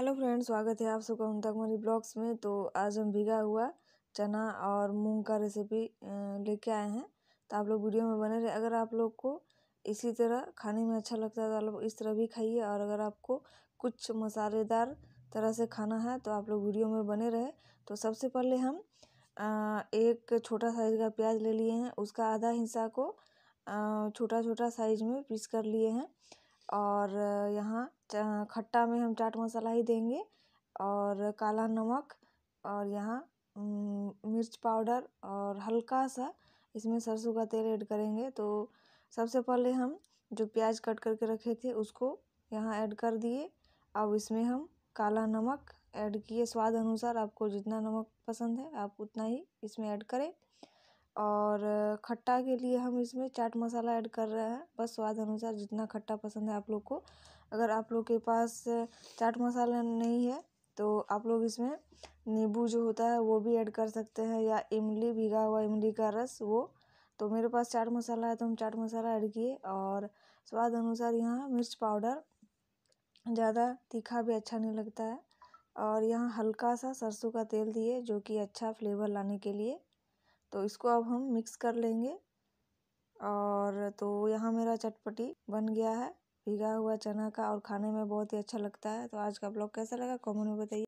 hello friends स्वागत है आप सबका हम तक मेरी ब्लॉग्स में तो आज हम भिगा हुआ चना और मूंग का रेसिपी लेके आए हैं तो आप लोग वीडियो में बने रहे अगर आप लोग को इसी तरह खाने में अच्छा लगता है तो आप लोग इस तरह भी खाइए और अगर आपको कुछ मसालेदार तरह से खाना है तो आप लोग वीडियो में बने रहे तो सबसे पहले हम एक छोटा साइज़ का प्याज ले लिए हैं उसका आधा हिस्सा को छोटा छोटा साइज में पीस कर लिए हैं और यहाँ खट्टा में हम चाट मसाला ही देंगे और काला नमक और यहाँ मिर्च पाउडर और हल्का सा इसमें सरसों का तेल ऐड करेंगे तो सबसे पहले हम जो प्याज कट करके रखे थे उसको यहाँ ऐड कर दिए अब इसमें हम काला नमक ऐड किए स्वाद अनुसार आपको जितना नमक पसंद है आप उतना ही इसमें ऐड करें और खट्टा के लिए हम इसमें चाट मसाला ऐड कर रहे हैं बस स्वाद अनुसार जितना खट्टा पसंद है आप लोग को अगर आप लोग के पास चाट मसाला नहीं है तो आप लोग इसमें नींबू जो होता है वो भी ऐड कर सकते हैं या इमली भीगा हुआ इमली का रस वो तो मेरे पास चाट मसाला है तो हम चाट मसाला ऐड किए और स्वाद अनुसार यहाँ मिर्च पाउडर ज़्यादा तीखा भी अच्छा नहीं लगता है और यहाँ हल्का सा सरसों का तेल दिए जो कि अच्छा फ्लेवर लाने के लिए तो इसको अब हम मिक्स कर लेंगे और तो यहाँ मेरा चटपटी बन गया है भीगा हुआ चना का और खाने में बहुत ही अच्छा लगता है तो आज का ब्लॉग कैसा लगा कॉमेंट में बताइए